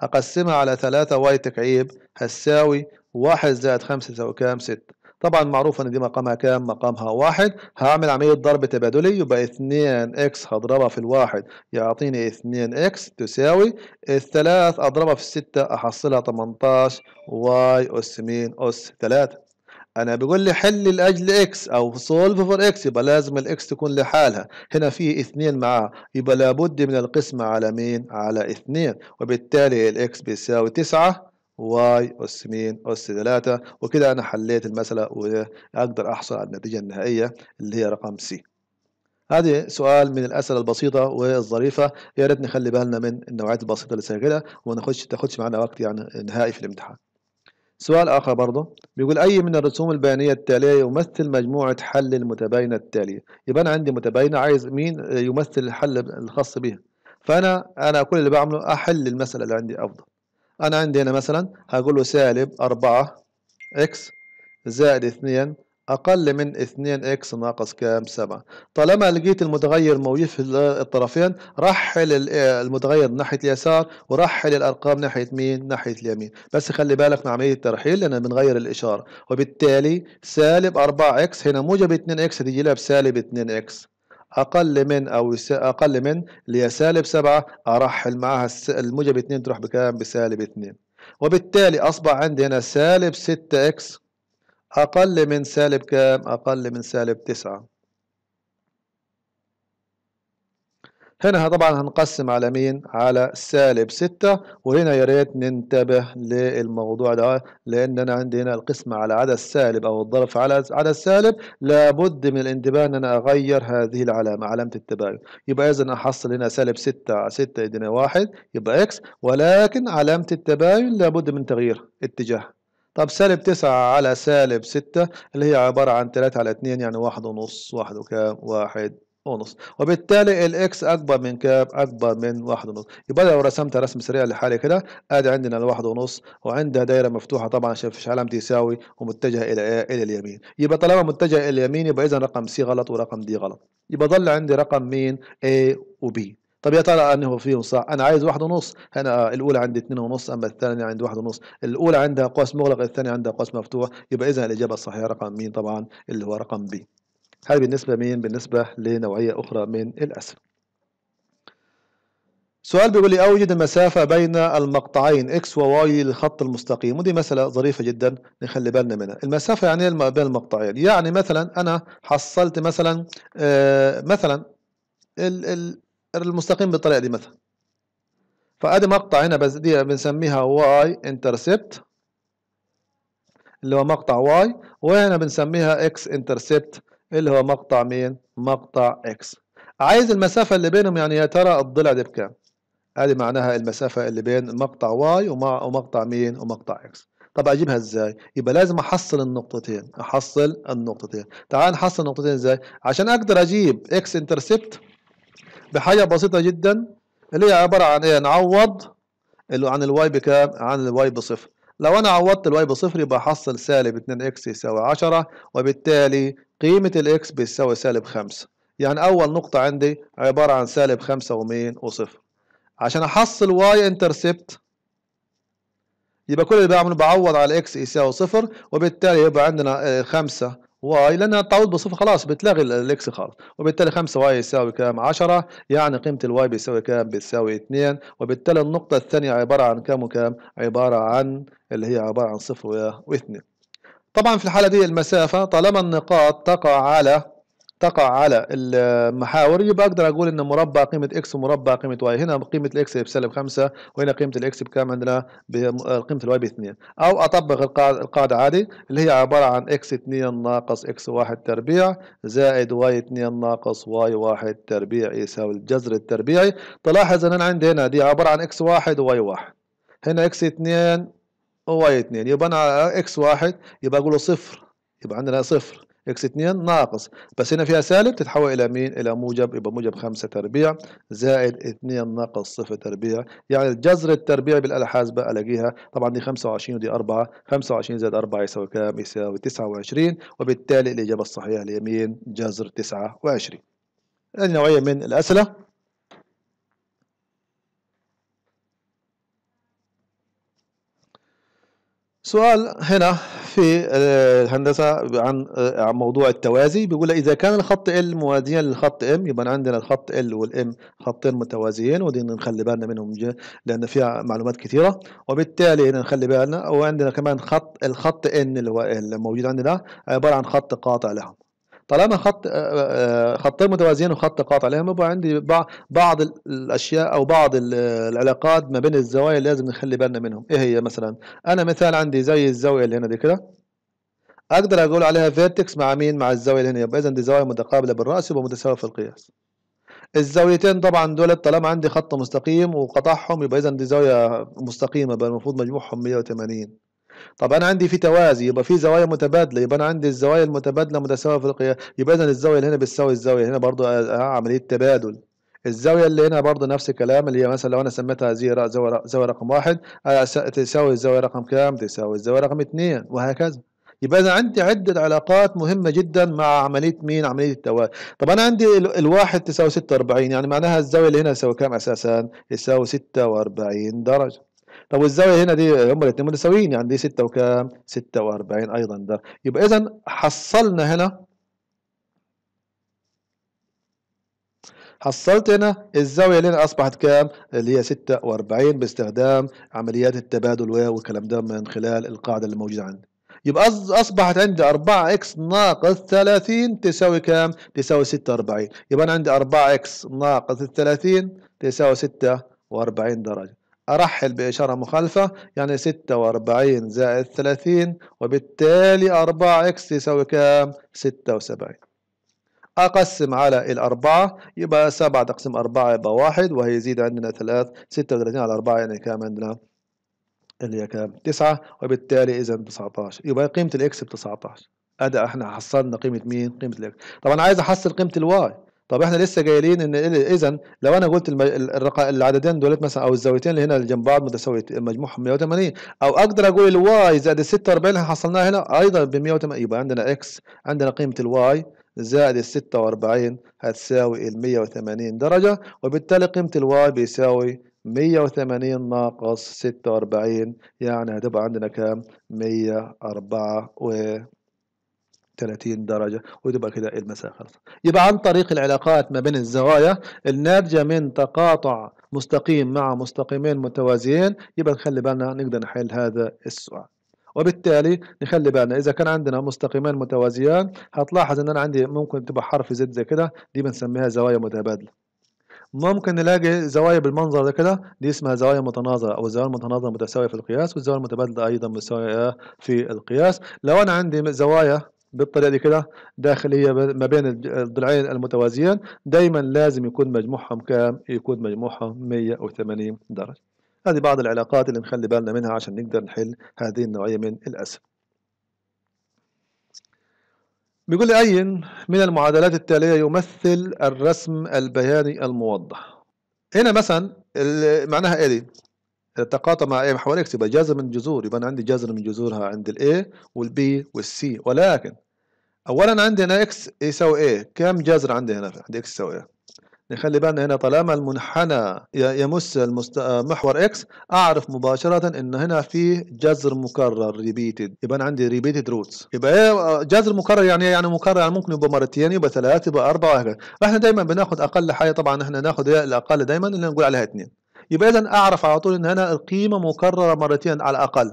اقسمها على ثلاثة واي تكعيب هتساوي واحد زائد خمسة تساوي كام ستة طبعا معروف ان دي مقامها كام مقامها واحد هعمل عملية ضرب تبادلي يبقى 2 اكس هضربها في الواحد يعطيني 2 اكس تساوي الثلاث اضربها في الستة احصلها 18 واي اس مين اس 3 انا بيقول لي حل لاجل اكس او سولف فور اكس يبقى لازم الاكس تكون لحالها هنا في اثنين معاها يبقى لابد من القسمة على مين على اثنين وبالتالي الاكس بيساوي 9 واي أس مين أس 3 وكده أنا حليت المسألة وأقدر أحصل على النتيجة النهائية اللي هي رقم سي هذه سؤال من الأسئلة البسيطة والظريفة يا ريت نخلي بالنا من النوعيات البسيطة اللي زي وما ناخدش تاخدش معانا وقت يعني نهائي في الامتحان. سؤال آخر برضه بيقول أي من الرسوم البيانية التالية يمثل مجموعة حل المتباينة التالية؟ يبقى أنا عندي متباينة عايز مين يمثل الحل الخاص بها؟ فأنا أنا كل اللي بعمله أحل المسألة اللي عندي أفضل. انا عندي هنا مثلا هقول له سالب أربعة اكس زائد اثنين أقل من اثنين إكس ناقص كام سبعة طالما لقيت المتغير موجود في الطرفين رحل المتغير ناحية اليسار ورحل الأرقام ناحية مين ناحية اليمين بس خلي بالك من عملية الترحيل لأن بنغير الإشارة وبالتالي سالب أربعة إكس هنا موجب اثنين إكس تجي لها بسالب اثنين إكس أقل من أو أقل من اللي هي سالب 7 أرحل معاها الموجب 2 تروح بكام بسالب 2 وبالتالي أصبح عندي هنا سالب 6 إكس أقل من سالب كام أقل من سالب 9 هنا طبعا هنقسم على مين على سالب ستة وهنا يا ريت ننتبه للموضوع ده لان انا عندي هنا القسمة على عدد سالب او الضرب على عدد سالب لابد من الانتباه ان انا اغير هذه العلامة علامة التباين يبقى اذا احصل هنا سالب ستة ستة يدينا واحد يبقى اكس ولكن علامة التباين لابد من تغيير اتجاه طب سالب تسعة على سالب ستة اللي هي عبارة عن تلاتة على اتنين يعني واحد ونص واحد وكام واحد ونص وبالتالي الاكس اكبر من كاب اكبر من واحد ونص يبقى لو رسمت رسم سريع لحالي كده ادي عندنا الواحد ونص وعندها دايره مفتوحه طبعا عشان مفيش علامه يساوي ومتجهه الى ايه الى اليمين يبقى طالما متجهه الى اليمين يبقى اذا رقم سي غلط ورقم دي غلط يبقى ضل عندي رقم مين A وبي طب يا ترى انه فيهم صح انا عايز واحد ونص هنا الاولى عندي اثنين ونص اما الثانيه عندي واحد ونص الاولى عندها قوس مغلق الثانيه عندها قوس مفتوح يبقى اذا الاجابه الصحيحه رقم مين طبعا اللي هو رقم بي هذا بالنسبة مين؟ بالنسبة لنوعية أخرى من الأسهم سؤال بيقول لي أوجد المسافة بين المقطعين إكس وواي للخط المستقيم ودي مسألة ظريفة جدا نخلي بالنا منها المسافة يعني ايه بين المقطعين يعني مثلا أنا حصلت مثلا آه مثلا ال ال المستقيم بالطريقة دي مثلا فأدي مقطع هنا بس دي بنسميها واي انترسبت اللي هو مقطع واي وهنا بنسميها اكس انترسبت اللي هو مقطع مين مقطع اكس عايز المسافة اللي بينهم يعني يا ترى الضلع دي بكام هذه معناها المسافة اللي بين مقطع واي ومقطع مين ومقطع اكس طب اجيبها ازاي يبقى لازم احصل النقطتين احصل النقطتين تعال نحصل النقطتين ازاي عشان اقدر اجيب اكس انترسبت بحاجة بسيطة جدا اللي هي عبارة عن ايه نعوض عن الواي بكام عن الواي بصفر لو أنا عوضت الواي بصفر يبقى هحصل سالب 2 اكس يساوي 10 وبالتالي قيمة الإكس بتساوي سالب 5 يعني أول نقطة عندي عبارة عن سالب 5 ومين وصفر عشان أحصل واي انترسبت يبقى كل اللي بعمله بعوض على الاكس يساوي صفر وبالتالي يبقى عندنا 5 آه، واي لانها تعود بصفه خلاص بتلغي الاكس خالص وبالتالي 5 واي يساوي كام 10 يعني قيمه الواي بيساوي كام بيساوي 2 وبالتالي النقطه الثانيه عباره عن كام وكام عباره عن اللي هي عباره عن 0 و2 طبعا في الحاله دي المسافه طالما النقاط تقع على تقع على المحاور يبقى اقدر اقول ان مربع قيمه اكس ومربع قيمه واي هنا قيمه الاكس بسالب 5 وهنا قيمه الاكس بكام عندنا قيمه الواي ب 2 او اطبق القاعده عادي اللي هي عباره عن اكس 2 ناقص اكس 1 تربيع زائد واي 2 ناقص واي 1 تربيع يساوي الجذر التربيعي تلاحظ ان انا عندي هنا دي عباره عن اكس 1 وواي 1 هنا اكس 2 وواي 2 يبقى انا اكس 1 يبقى اقول له صفر يبقى عندنا صفر اكس 2 ناقص بس هنا فيها سالب تتحول الى مين الى موجب يبقى موجب 5 تربيع زائد 2 ناقص 0 تربيع يعني جذر التربيع بالاله الحاسبه الاقيها طبعا دي 25 ودي 4 25 زائد 4 يساوي كام يساوي 29 وبالتالي الاجابه الصحيحه اللي هي مين جذر 29 هذه نوعيه من الاسئله سؤال هنا في الهندسة عن آه، موضوع التوازي بيقول إذا كان الخط L موازيا للخط M يبقى عندنا الخط L والM خطين متوازيين ودي نخلي بالنا منهم لأن فيها معلومات كثيرة وبالتالي هنا نخلي بالنا وعندنا كمان خط الخط N اللي هو L موجود عندنا عبارة عن خط قاطع لها طالما خط آه، آه، آه، خطين متوازيين وخط قاطع لازم يبقى عندي بعض الاشياء او بعض العلاقات ما بين الزوايا اللي لازم نخلي بالنا منهم ايه هي مثلا انا مثال عندي زي الزاويه اللي هنا دي كده اقدر اقول عليها فيرتكس مع مين مع الزاويه اللي هنا يبقى اذا دي زوايا متقابله بالراس يبقى متساويه في القياس الزاويتين طبعا دول طالما عندي خط مستقيم وقطعهم يبقى اذا دي زاويه مستقيمه يبقى المفروض مجموعهم 180 طب انا عندي في توازي يبقى في زوايا متبادله يبقى انا عندي الزوايا المتبادله متساويه في القياس يبقى اذا الزاويه اللي هنا بتساوي الزاويه هنا برضو آه، آه، عمليه تبادل الزاويه اللي هنا برضو نفس الكلام اللي هي مثلا لو انا سميتها زي زاويه رقم واحد آه، تساوي الزاويه رقم كام تساوي الزاويه رقم اثنين وهكذا يبقى انا عندي عده علاقات مهمه جدا مع عمليه مين عمليه التوازي طب انا عندي الواحد تساوي 46 يعني معناها الزاويه اللي هنا تساوي كام اساسا تساوي 46 درجه طب والزاويه هنا دي هم الاثنين متساويين يعني دي 6 وكام 46 ايضا ده يبقى اذا حصلنا هنا حصلت هنا الزاويه اللي هنا اصبحت كام اللي هي 46 باستخدام عمليات التبادل والكلام ده من خلال القاعده اللي موجوده عندي يبقى اصبحت عندي 4 اكس ناقص 30 تساوي كام تساوي 46 يبقى انا عندي 4 اكس ناقص 30 تساوي 46 درجه أرحل بإشارة مخالفة يعني 46 زائد 30 وبالتالي 4 إكس يساوي كام؟ 76 أقسم على الأربعة يبقى 7 تقسيم 4 يبقى 1 وهيزيد عندنا 3 36 على 4 يعني كام عندنا؟ اللي هي كام؟ 9 وبالتالي إذا 19 يبقى قيمة الإكس ب 19 أدي احنا حصلنا قيمة مين؟ قيمة الإكس طبعا عايز أحصل قيمة الواي طب احنا لسه جايلين ان إيه، اذا لو انا قلت العددين دولت مثلا او الزاويتين اللي هنا اللي جنب بعض متساويتين مجموعهم 180 او اقدر اقول الواي زائد ال 46 حصلناها هنا ايضا ب 180 يبقى عندنا اكس عندنا قيمه الواي زائد ال 46 هتساوي ال 180 درجه وبالتالي قيمه الواي بيساوي 180 ناقص 46 يعني هتبقى عندنا كام و 30 درجة وتبقى كده المسافة خلاص يبقى عن طريق العلاقات ما بين الزوايا الناتجة من تقاطع مستقيم مع مستقيمين متوازيين يبقى نخلي بالنا نقدر نحل هذا السؤال وبالتالي نخلي بالنا اذا كان عندنا مستقيمين متوازيان هتلاحظ ان انا عندي ممكن تبقى حرف زد زي كده دي بنسميها زوايا متبادله ممكن نلاقي زوايا بالمنظر ده كده دي اسمها زوايا متناظرة أو الزوايا المتناظرة متساوية في القياس والزوايا المتبادلة أيضا متساوية في القياس لو أنا عندي زوايا بالطريقه دي كده داخليه ما بين الضلعين المتوازيين دايما لازم يكون مجموعهم كام يكون مجموعهم 180 درجه هذه بعض العلاقات اللي نخلي بالنا منها عشان نقدر نحل هذه النوعيه من الاسئله بيقول لي أي من المعادلات التالية يمثل الرسم البياني الموضح هنا مثلا معناها ايه دي التقاطع مع ايه محور اكس يبقى جذر من جذور يبقى انا عندي جذر من جذورها عند الاي والبي والسي ولكن اولا عندي هنا اكس يساوي ايه كم جذر عندي هنا عندي اكس يساوي ايه نخلي بالنا هنا طالما المنحنى يمس المست... آه، محور اكس اعرف مباشره ان هنا في جذر مكرر ريبيتد يبقى انا عندي ريبيتد روتس يبقى ايه آه، جذر مكرر يعني إيه؟ يعني مكرر يعني ممكن يبقى مرتين يبقى ثلاثه يبقى اربعه وهكذا احنا دايما بناخد اقل حاجه طبعا احنا ناخد ايه الاقل دايما اللي نقول عليها اثنين يبقى اذا اعرف على طول ان هنا القيمه مكرره مرتين على الاقل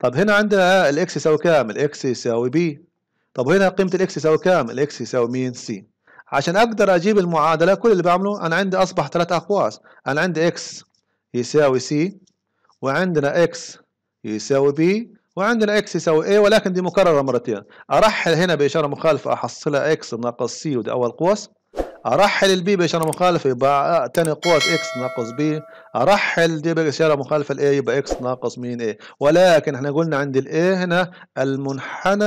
طب هنا عندنا الاكس يساوي كام الاكس يساوي بي طب هنا قيمة الاكس يساوي كام؟ الاكس يساوي مين؟ سي عشان اقدر اجيب المعادلة كل اللي بعمله انا عندي اصبح ثلاث اقواس انا عندي اكس يساوي سي وعندنا اكس يساوي بي وعندنا اكس يساوي اي ولكن دي مكررة مرتين ارحل هنا بإشارة مخالفة احصلها اكس ناقص سي ودي اول قوس أرحل البي بشاره مخالفة آه، يبقى تاني قوس إكس ناقص بي أرحل دي بشاره مخالفة الاي يبقى إكس ناقص مين إيه ولكن إحنا قلنا عند الاي هنا المنحنى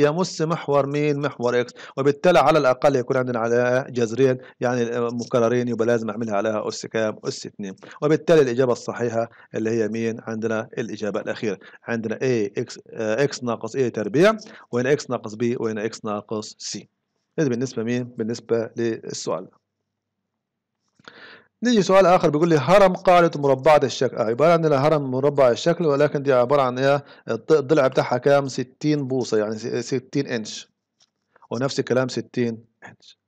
يمس محور مين محور إكس وبالتالي على الأقل يكون عندنا على جذرين يعني مكررين يبقى لازم أعملها عليها أس كام أس 2 وبالتالي الإجابة الصحيحة اللي هي مين عندنا الإجابة الأخيرة عندنا اي إكس آه، إكس ناقص اي تربيع وهنا إكس ناقص بي وهنا إكس ناقص سي هذا بالنسبة مين؟ بالنسبة للسؤال ده نيجي سؤال آخر بيقول لي هرم قاعدة مربعة الشكل آه عبارة عن هرم مربع الشكل ولكن دي عبارة عن إيه الضلع بتاعها كام 60 بوصة يعني 60 إنش ونفس الكلام 60 إنش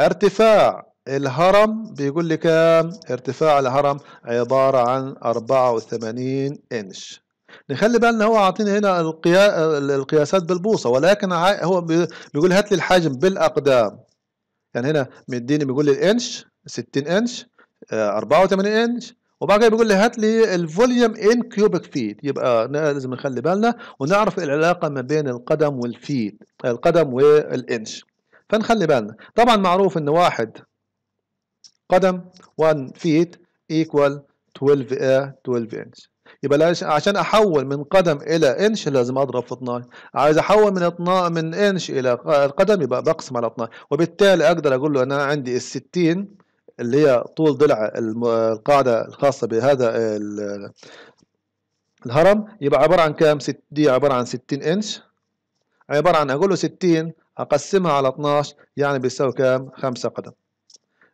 ارتفاع الهرم بيقول لي كام ارتفاع الهرم عبارة عن 84 إنش نخلي بالنا هو عاطينا هنا القيا... القياسات بالبوصه ولكن هو بيقول هات لي الحجم بالاقدام يعني هنا مديني بيقول لي الانش 60 انش 84 آه، انش وبعد كده بيقول لي هات لي الفوليوم ان كيوبيك فيت يبقى لازم نخلي بالنا ونعرف العلاقه ما بين القدم والفيت القدم والانش فنخلي بالنا طبعا معروف ان واحد قدم 1 فيت ايكوال 12 12 انش يبقى عشان احول من قدم الى انش لازم اضرب في 12 عايز احول من 12 من انش الى قدم يبقى بقسم على 12 وبالتالي اقدر اقول له انا عندي ال 60 اللي هي طول ضلع القاعده الخاصه بهذا الهرم يبقى عباره عن كام دي عباره عن 60 انش عباره عن اقول له 60 اقسمها على 12 يعني بيساوي كام 5 قدم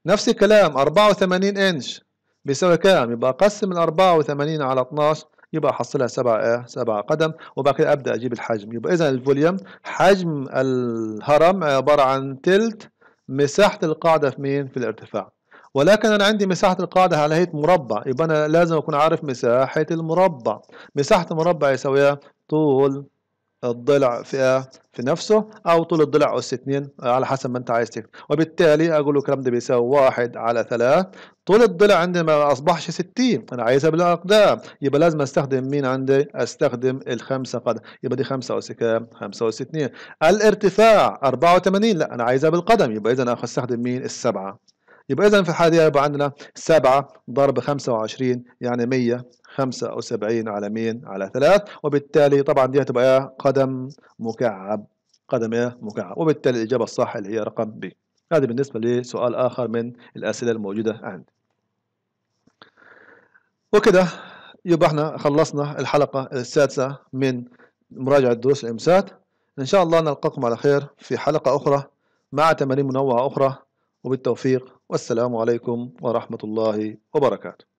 نفس الكلام 84 انش بيساوي كام يبقى اقسم ال 84 على 12 يبقى احصلها 7 ايه 7 قدم وبعد كده ابدا اجيب الحجم يبقى اذا الفوليوم حجم الهرم عباره عن تلت مساحه القاعده في مين في الارتفاع ولكن انا عندي مساحه القاعده على هيئه مربع يبقى انا لازم اكون عارف مساحه المربع مساحه المربع يساوي طول الضلع في في نفسه او طول الضلع اس 2 آه، على حسب ما انت عايز تكتب وبالتالي اقول له الكلام ده بيساوي 1 على 3 طول الضلع عندي ما اصبحش 60 انا عايزها بالاقدام يبقى لازم استخدم مين عندي استخدم الخمسه قدم يبقى دي 5 اس كام 5 اس 2 الارتفاع 84 لا انا عايزها بالقدم يبقى اذا انا استخدم مين السبعه يبقى اذا في الحاله دي يبقى عندنا 7 ضرب 25 يعني 100 خمسة أو سبعين على مين على ثلاث وبالتالي طبعا دي هتبقى قدم مكعب قدم ايه مكعب وبالتالي الإجابة الصح اللي هي رقم ب هذا بالنسبة لسؤال آخر من الأسئلة الموجودة عندي وكده يبقى احنا خلصنا الحلقة السادسة من مراجعة دروس الإمسات إن شاء الله نلقاكم على خير في حلقة أخرى مع تمارين منوعة أخرى وبالتوفيق والسلام عليكم ورحمة الله وبركاته